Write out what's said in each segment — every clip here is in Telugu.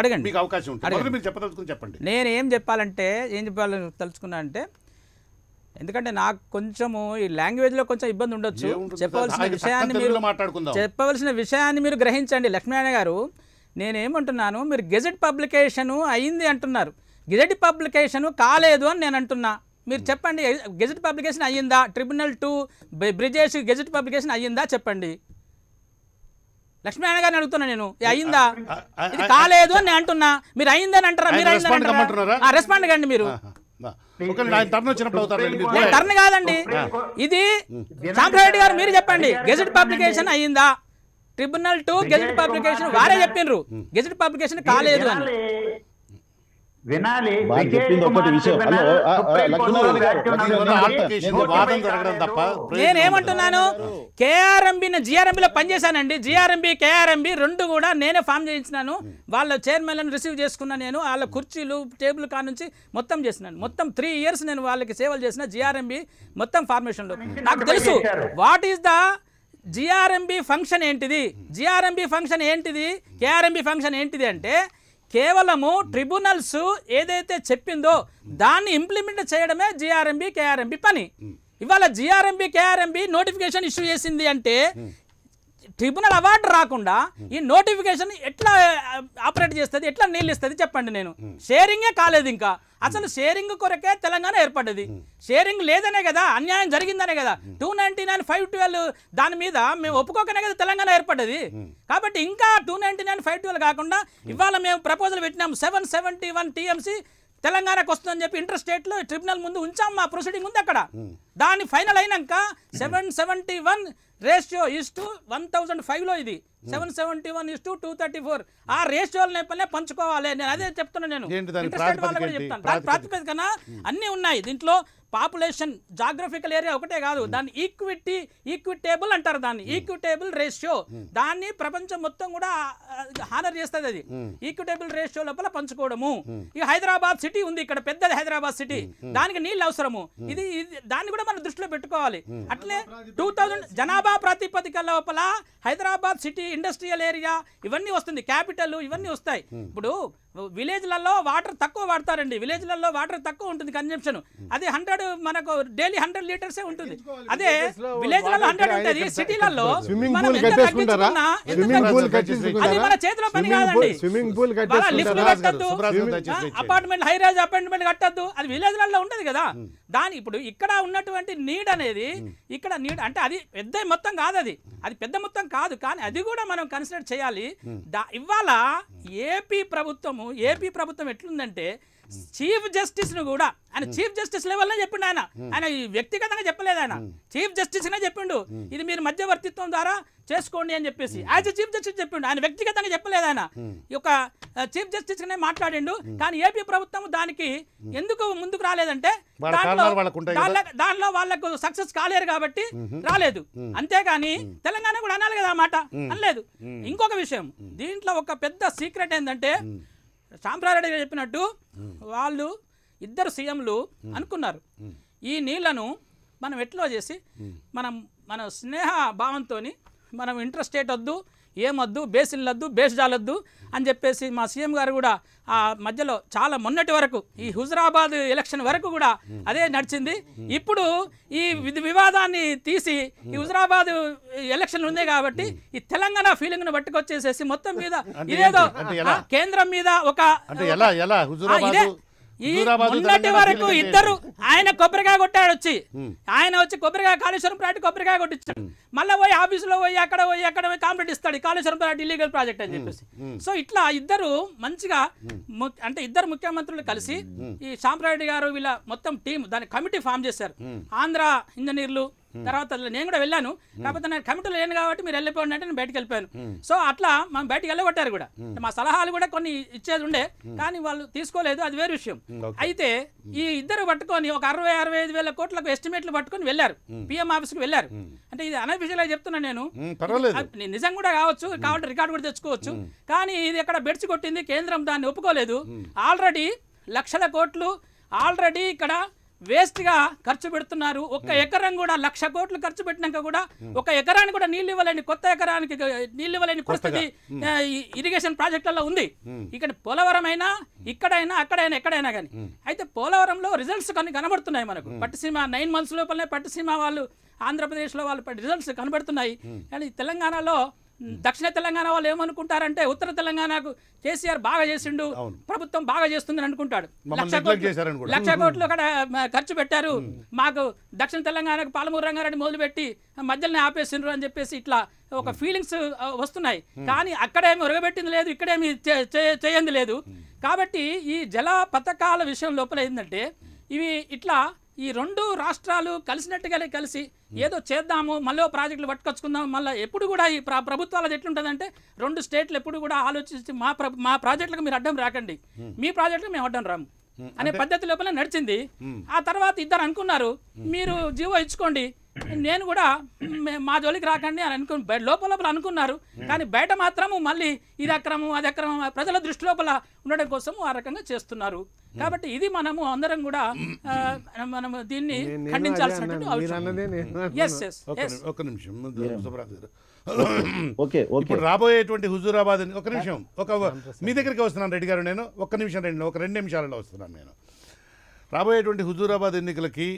అడగండి మీకు అవకాశం ఉంటుంది మీరు చెప్పదలుచుకుని చెప్పండి నేను ఏం చెప్పాలంటే ఏం చెప్పాలని తలుచుకున్నా అంటే ఎందుకంటే నాకు కొంచెము ఈ లాంగ్వేజ్లో కొంచెం ఇబ్బంది ఉండొచ్చు చెప్పవలసిన విషయాన్ని మీరు చెప్పవలసిన విషయాన్ని మీరు గ్రహించండి లక్ష్మీనారాయణ గారు నేనేమంటున్నాను మీరు గెజెట్ పబ్లికేషను అయింది అంటున్నారు గెజెట్ పబ్లికేషను కాలేదు అని నేను అంటున్నా మీరు చెప్పండి గెజెట్ పబ్లికేషన్ అయ్యిందా tribunal two Brijesh gazette publication అయ్యిందా చెప్పండి లక్ష్మీనారాయణ గారిని అడుగుతున్నా నేను అయిందా ఇది కాలేదు అని అంటున్నా మీరు అయిందని అంటారా మీరు అయిందని రెస్పాండ్ కండి మీరు టర్న్ కాదండి ఇది సాంబ్రారెడ్డి గారు మీరు చెప్పండి గెజెట్ పబ్లికేషన్ అయిందా ట్రిబ్యునల్ టు గెజెట్ పబ్లికేషన్ వారే చెప్పినారు గెజెట్ పబ్లికేషన్ కాలేదు అని వినాలి నేనేమంటున్నాను కేఆర్ఎంబి జిఆర్ఎంబిలో పనిచేశానండి జిఆర్ఎంబి కేఆర్ఎంబి రెండు కూడా నేనే ఫామ్ చేయించినాను వాళ్ళ చైర్మన్లను రిసీవ్ చేసుకున్నా నేను వాళ్ళ కుర్చీలు టేబుల్ కా నుంచి మొత్తం చేసినాను మొత్తం త్రీ ఇయర్స్ నేను వాళ్ళకి సేవలు చేసిన జిఆర్ఎంబి మొత్తం ఫార్మేషన్లో నాకు తెలుసు what is the GRMB function ఏంటిది జిఆర్ఎంబి ఫంక్షన్ ఏంటిది కేఆర్ఎంబి ఫంక్షన్ ఏంటిది అంటే కేవలము ట్రిబ్యునల్స్ ఏదైతే చెప్పిందో దాన్ని ఇంప్లిమెంట్ చేయడమే జిఆర్ఎంబి కేఆర్ఎంబి పని ఇవాళ జిఆర్ఎంబి కేఆర్ఎంబి నోటిఫికేషన్ ఇష్యూ చేసింది అంటే ట్రిబ్యునల్ అవార్డు రాకుండా ఈ నోటిఫికేషన్ ఎట్లా ఆపరేట్ చేస్తుంది ఎట్లా ఇస్తుంది చెప్పండి నేను షేరింగే కాలేదు ఇంకా అసలు షేరింగ్ కొరకే తెలంగాణ ఏర్పడ్డది షేరింగ్ లేదనే కదా అన్యాయం జరిగిందనే కదా two ninety nine five twelve దాని మీద మేము ఒప్పుకోకనే కదా తెలంగాణ ఏర్పడ్డది కాబట్టి ఇంకా two ninety nine five twelve కాకుండా ఇవాళ మేము ప్రపోజల్ పెట్టినాం సెవెన్ సెవెంటీ వన్ టీఎంసీ తెలంగాణకు వస్తుందని చెప్పి ఇంటర్ స్టేట్లో ట్రిబ్యునల్ ముందు ఉంచాం మా ప్రొసీడింగ్ ఉంది అక్కడ దాన్ని ఫైనల్ అయినాక seven seventy one ratio is to one thousand ఫైవ్లో ఇది seven seventy one is to two thirty four ఆ రేషియోల నేపథ్యంలో పంచుకోవాలి నేను అదే చెప్తున్నాను నేను చెప్తాను ప్రాతిపదికన అన్నీ ఉన్నాయి దీంట్లో పాపులేషన్ జాగ్రఫికల్ ఏరియా ఒకటే కాదు దాన్ని ఈక్విటీ ఈక్విటేబుల్ అంటారు దాన్ని ఈక్విటేబుల్ రేషియో దాన్ని ప్రపంచం మొత్తం కూడా హానర్ చేస్తుంది అది ఈక్విటేబుల్ రేషియో లోపల పంచుకోవడము ఈ హైదరాబాద్ సిటీ ఉంది ఇక్కడ పెద్దది హైదరాబాద్ సిటీ దానికి నీళ్ళు అవసరము ఇది దాన్ని కూడా మనం దృష్టిలో పెట్టుకోవాలి అట్లే టూ థౌజండ్ జనాభా జనాభా ప్రాతిపదిక లోపల హైదరాబాద్ సిటీ ఇండస్ట్రియల్ ఏరియా ఇవన్నీ వస్తుంది క్యాపిటల్ ఇవన్నీ వస్తాయి ఇప్పుడు విలేజ్లలో వాటర్ తక్కువ వాడతారండి విలేజ్లలో వాటర్ తక్కువ ఉంటుంది కన్జంప్షన్ అదే హండ్రెడ్ మనకు డైలీ హండ్రెడ్ లీటర్స్ ఉంటుంది అదే విలేజ్లలో హండ్రెడ్ ఉంటుంది సిటీలలో మన చేతిలో పని కాదండి కట్టద్దు అపార్ట్మెంట్ హై రైజ్ అపార్ట్మెంట్ కట్టద్దు అది విలేజ్లలో ఉండదు కదా దాని ఇప్పుడు ఇక్కడ ఉన్నటువంటి నీడ్ అనేది ఇక్కడ నీడ్ అంటే అది పెద్ద మొత్తం కాదు అది అది పెద్ద మొత్తం కాదు కానీ అది కూడా మనం కన్సిడర్ చేయాలి ఇవాళ ఏపీ ప్రభుత్వము ప్రభుత్వము ఏపీ ప్రభుత్వం ఎట్లుందంటే చీఫ్ జస్టిస్ ను కూడా ఆయన చీఫ్ జస్టిస్ లెవెల్నే చెప్పిండు ఆయన ఆయన వ్యక్తిగతంగా చెప్పలేదు ఆయన చీఫ్ జస్టిస్ నే చెప్పిండు ఇది మీరు మధ్యవర్తిత్వం ద్వారా చేసుకోండి అని చెప్పేసి యాజ్ చీఫ్ జస్టిస్ చెప్పిండు ఆయన వ్యక్తిగతంగా చెప్పలేదు ఆయన ఒక చీఫ్ జస్టిస్ నే మాట్లాడిండు కానీ ఏపీ ప్రభుత్వం దానికి ఎందుకు ముందుకు రాలేదంటే దానిలో వాళ్ళకు సక్సెస్ కాలేరు కాబట్టి రాలేదు అంతేగాని తెలంగాణ కూడా అనాలి కదా మాట అనలేదు ఇంకొక విషయం దీంట్లో ఒక పెద్ద సీక్రెట్ ఏంటంటే శాంబ్రారెడ్డి చెప్పినట్టు వాళ్ళు ఇద్దరు సీఎంలు అనుకున్నారు ఈ నీళ్లను మనం ఎట్లో చేసి మనం మన స్నేహ భావంతో మనం ఇంట్రెస్ట్ స్టేట్ వద్దు ఏమొద్దు బేసిన్లొద్దు బేస్జాలొద్దు అని చెప్పేసి మా సీఎం గారు కూడా ఆ మధ్యలో చాలా మొన్నటి వరకు ఈ హుజరాబాద్ ఎలక్షన్ వరకు కూడా అదే నడిచింది ఇప్పుడు ఈ వివాదాన్ని తీసి ఈ హుజరాబాద్ ఎలక్షన్లు ఉన్నాయి కాబట్టి ఈ తెలంగాణ ఫీలింగ్ను పట్టుకొచ్చేసేసి మొత్తం మీద ఇదేదో కేంద్రం మీద ఒక ఇదే వరకు ఇద్దరు ఆయన కొబ్బరికాయ కొట్టాడు వచ్చి ఆయన వచ్చి కొబ్బరికాయ కాళేశ్వరం ప్రాజెక్ట్ కొబ్బరికాయ కొట్టించాడు మళ్ళీ పోయి ఆఫీసులో పోయి అక్కడ పోయి అక్కడ పోయి కాంప్లీట్ ఇస్తాడు కాళేశ్వరం ప్రాజెక్ట్ ఇల్లీగల్ ప్రాజెక్ట్ అని చెప్పేసి సో ఇట్లా ఇద్దరు మంచిగా అంటే ఇద్దరు ముఖ్యమంత్రులు కలిసి ఈ శాంప్రారెడ్డి గారు వీళ్ళ మొత్తం టీం దాని కమిటీ ఫామ్ చేశారు ఆంధ్ర ఇంజనీర్లు తర్వాత నేను కూడా వెళ్ళాను కాకపోతే నేను కమిటీలో లేను కాబట్టి మీరు వెళ్ళిపోండి అంటే నేను బయటకు వెళ్ళిపోయాను సో అట్లా మనం బయటకు వెళ్ళగొట్టారు కూడా మా సలహాలు కూడా కొన్ని ఇచ్చేది ఉండే కానీ వాళ్ళు తీసుకోలేదు అది వేరే విషయం అయితే ఈ ఇద్దరు పట్టుకొని ఒక అరవై అరవై ఐదు వేల కోట్లకు ఎస్టిమేట్లు పట్టుకొని వెళ్ళారు పిఎం ఆఫీస్కి వెళ్ళారు అంటే ఇది అనఫిషియల్ చెప్తున్నా నేను నిజం కూడా కావచ్చు కాబట్టి రికార్డు కూడా తెచ్చుకోవచ్చు కానీ ఇది ఎక్కడ బెడ్చి కొట్టింది కేంద్రం దాన్ని ఒప్పుకోలేదు ఆల్రెడీ లక్షల కోట్లు ఆల్రెడీ ఇక్కడ వేస్ట్గా ఖర్చు పెడుతున్నారు ఒక్క ఎకరం కూడా లక్ష కోట్లు ఖర్చు పెట్టినాక కూడా ఒక ఎకరానికి కూడా నీళ్ళు ఇవ్వలేని కొత్త ఎకరానికి నీళ్ళు ఇవ్వలేని పరిస్థితి ఇరిగేషన్ ప్రాజెక్టులలో ఉంది ఇక్కడ పోలవరం అయినా ఇక్కడైనా అక్కడైనా ఎక్కడైనా కానీ అయితే పోలవరంలో రిజల్ట్స్ కొన్ని కనబడుతున్నాయి మనకు పట్టుసీమ నైన్ మంత్స్ లోపలనే పట్టుసీమ వాళ్ళు ఆంధ్రప్రదేశ్లో వాళ్ళు రిజల్ట్స్ కనబడుతున్నాయి కానీ తెలంగాణలో దక్షిణ తెలంగాణ వాళ్ళు ఏమనుకుంటారంటే ఉత్తర తెలంగాణకు కేసీఆర్ బాగా చేసిండు ప్రభుత్వం బాగా చేస్తుంది అని అనుకుంటాడు లక్ష కోట్లు లక్ష కోట్లు అక్కడ ఖర్చు పెట్టారు మాకు దక్షిణ తెలంగాణకు పాలమూరు రంగారెడ్డి మొదలుపెట్టి మధ్యలోనే ఆపేసిండ్రు అని చెప్పేసి ఇట్లా ఒక ఫీలింగ్స్ వస్తున్నాయి కానీ అక్కడేమి ఉరగబెట్టింది లేదు ఇక్కడేమి చేయంది లేదు కాబట్టి ఈ జల పథకాల విషయం లోపల ఏంటంటే ఇవి ఇట్లా ఈ రెండు రాష్ట్రాలు కలిసినట్టుగానే కలిసి ఏదో చేద్దాము మళ్ళీ ప్రాజెక్టులు పట్టుకొచ్చుకుందాము మళ్ళీ ఎప్పుడు కూడా ఈ ప్రభుత్వాలు ఎట్లుంటుందంటే రెండు స్టేట్లు ఎప్పుడు కూడా ఆలోచించి మా మా ప్రాజెక్టులకు మీరు అడ్డం రాకండి మీ ప్రాజెక్టులకు మేము అడ్డం రాము అనే పద్ధతి లోపల నడిచింది ఆ తర్వాత ఇద్దరు అనుకున్నారు మీరు జీవో ఇచ్చుకోండి నేను కూడా మా జోలికి రాకండి అని అనుకుని లోపల లోపల అనుకున్నారు కానీ బయట మాత్రము మళ్ళీ ఇది అక్రమం అది అక్రమం ప్రజల దృష్టి లోపల ఉండడం కోసం ఆ రకంగా చేస్తున్నారు కాబట్టి ఇది మనము అందరం కూడా మనం దీన్ని ఖండించాల్సినటువంటి నిమిషం ఓకే ఇప్పుడు రాబోయేటువంటి హుజూరాబాద్ ఒక నిమిషం ఒక మీ దగ్గరికి వస్తున్నాను రెడ్డి గారు నేను ఒక నిమిషం రెండు ఒక రెండు నిమిషాలలో వస్తున్నాను నేను రాబోయేటువంటి హుజూరాబాద్ ఎన్నికలకి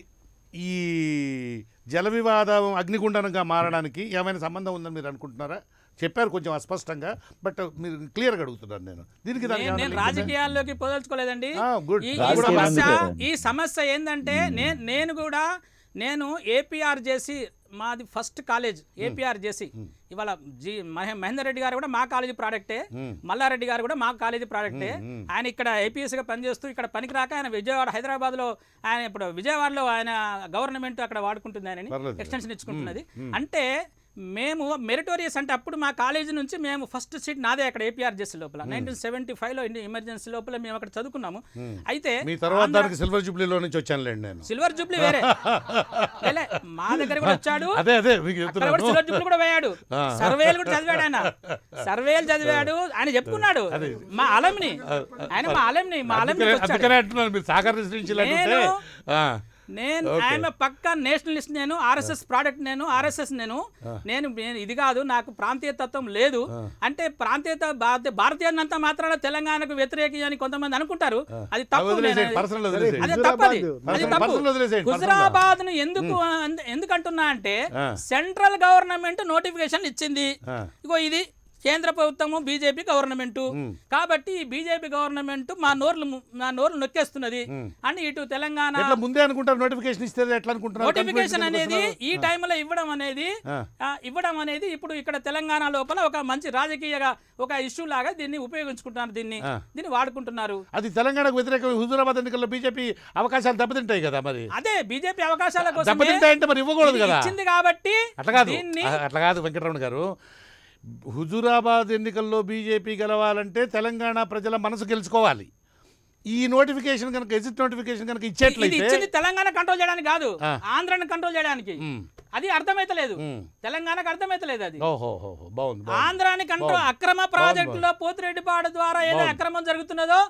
ఈ జల వివాదం అగ్నిగుండంగా మారడానికి ఏమైనా సంబంధం ఉందని మీరు అనుకుంటున్నారా చెప్పారు కొంచెం అస్పష్టంగా బట్ మీరు క్లియర్ గా అడుగుతున్నాను నేను దీనికి నేను రాజకీయాల్లోకి పొదల్చుకోలేదండి ఈ సమస్య ఏంటంటే నేను కూడా నేను ఏపీఆర్ చేసి మాది ఫస్ట్ కాలేజ్ ఏపీఆర్ చేసి ఇవాళ జీ మహేందర్ రెడ్డి గారు కూడా మా కాలేజీ ప్రోడక్టే మల్లారెడ్డి గారు కూడా మా కాలేజీ ప్రోడక్టే ఆయన ఇక్కడ ఏపీఎస్గా పనిచేస్తూ ఇక్కడ పనికి రాక ఆయన విజయవాడ హైదరాబాద్లో ఆయన ఇప్పుడు విజయవాడలో ఆయన గవర్నమెంట్ అక్కడ వాడుకుంటుంది ఆయనని ఎక్స్టెన్షన్ ఇచ్చుకుంటున్నది అంటే మేము మెరిటోరియస్ అంటే అప్పుడు మా కాలేజీ నుంచి మేము ఫస్ట్ సీట్ నాదే అక్కడ ఏపీఆర్జెస్ లోపల నైన్టీన్ సెవెంటీ ఫైవ్ లో ఎమర్జెన్సీ లోపల మేము అక్కడ చదువుకున్నాము hmm. అయితే సిల్వర్ జూబ్లీలో నుంచి వచ్చాను నేను సిల్వర్ జూబ్లీ వేరే మా దగ్గర కూడా వచ్చాడు అదే అదే సిల్వర్ జూబ్లీ కూడా పోయాడు సర్వేలు కూడా చదివాడు ఆయన సర్వేలు చదివాడు ఆయన చెప్పుకున్నాడు మా అలంని ఆయన మా అలంని మా అలంని సాగర్ నేను ఆయన పక్క నేషనలిస్ట్ నేను ఆర్ఎస్ఎస్ ప్రోడక్ట్ నేను ఆర్ఎస్ఎస్ నేను నేను ఇది కాదు నాకు ప్రాంతీయ తత్వం లేదు అంటే ప్రాంతీయ భారతీయులంతా మాత్రాన తెలంగాణకు వ్యతిరేకి అని కొంతమంది అనుకుంటారు అది అది అది తప్పు హుజరాబాద్ ను ఎందుకు ఎందుకంటున్నా అంటే సెంట్రల్ గవర్నమెంట్ నోటిఫికేషన్ ఇచ్చింది ఇగో ఇది కేంద్ర ప్రభుత్వము బీజేపీ గవర్నమెంట్ కాబట్టి ఈ బీజేపీ గవర్నమెంట్ మా నోర్లు మా నోర్లు నొక్కేస్తున్నది అని ఇటు తెలంగాణ ముందే అనుకుంటారు నోటిఫికేషన్ అనుకుంటారు నోటిఫికేషన్ అనేది ఈ టైంలో ఇవ్వడం అనేది ఇవ్వడం అనేది ఇప్పుడు ఇక్కడ తెలంగాణ లోపల ఒక మంచి రాజకీయగా ఒక ఇష్యూ లాగా దీన్ని ఉపయోగించుకుంటున్నారు దీన్ని దీన్ని వాడుకుంటున్నారు అది తెలంగాణకు వ్యతిరేక హుజూరాబాద్ ఎన్నికల్లో బీజేపీ అవకాశాలు దెబ్బతింటాయి కదా మరి అదే బీజేపీ అవకాశాల కోసం మరి ఇవ్వకూడదు కదా ఇచ్చింది కాబట్టి అట్లా కాదు అట్లా కాదు వెంకటరమణ గారు హుజురాబాద్ ఎన్నికల్లో బీజేపీ గెలవాలంటే తెలంగాణ ప్రజల మనసు గెలుచుకోవాలి ఈ నోటిఫికేషన్ కనుక ఎగ్జిట్ నోటిఫికేషన్ కనుక ఇచ్చేది తెలంగాణ కంట్రోల్ చేయడానికి కాదు ఆంధ్రాని కంట్రోల్ చేయడానికి అది అర్థమైతలేదు తెలంగాణకు అర్థమైతలేదు అది ఆంధ్రాని కంట్రోల్ అక్రమ ప్రాజెక్టులో పోతిరెడ్డిపాడు ద్వారా ఏదో అక్రమం జరుగుతున్నదో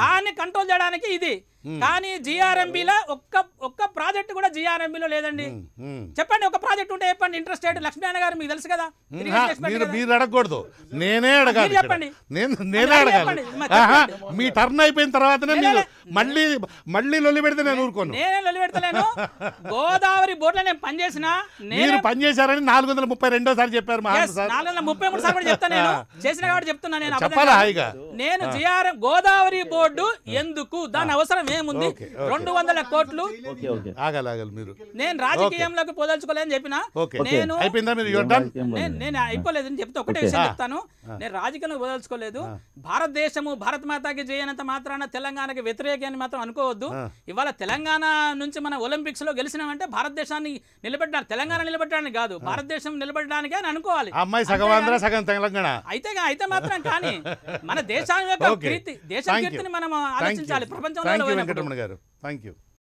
దాన్ని కంట్రోల్ చేయడానికి ఇది కానీ జిఆర్ఎంబీలో ఒక్క ఒక్క ప్రాజెక్ట్ కూడా జిఆర్ఎంబీలో లేదండి చెప్పండి ఒక ప్రాజెక్ట్ ఉంటే చెప్పండి ఇంట్రెస్టెడ్ లక్ష్మీనారాయణ గారు మీకు తెలుసు కదా మీరు అడగకూడదు నేనే అడగాలి చెప్పండి నేనే అడగాలి మీ టర్న్ అయిపోయిన తర్వాతనే మీరు మళ్ళీ మళ్ళీ లొల్లి పెడితే నేను ఊరుకోను నేనే లొల్లి పెడతలేను గోదావరి బోర్డులో నేను పనిచేసిన నేను పనిచేశారని నాలుగు వందల ముప్పై రెండోసారి చెప్పారు నాలుగు వందల ముప్పై మూడు సార్లు చెప్తాను చేసిన కాబట్టి చెప్తున్నా నేను చెప్పాలా హాయిగా నేను జిఆర్ఎం గోదావరి బోర్డు ఎందుకు దాని అవసరం ఏముంది రెండు వందల కోట్లు మీరు నేను రాజకీయంలోకి పోదలుచుకోలేదని చెప్పిన నేను నేను అని చెప్తే ఒకటే విషయం చెప్తాను నేను రాజకీయంలో పోదలుచుకోలేదు భారతదేశము భారత్ మాతాకి జయనంత మాత్రాన తెలంగాణకి వ్యతిరేక అని మాత్రం అనుకోవద్దు ఇవాళ తెలంగాణ నుంచి మన ఒలింపిక్స్ లో గెలిచినామంటే భారతదేశాన్ని నిలబెట్టడానికి తెలంగాణ నిలబెట్టడానికి కాదు భారతదేశం నిలబెట్టడానికి అని అనుకోవాలి అయితే అయితే మాత్రం కానీ మన దేశ దేశం యొక్క మనం ఆలోచించాలి ప్రపంచంలో గారు థ్యాంక్ యూ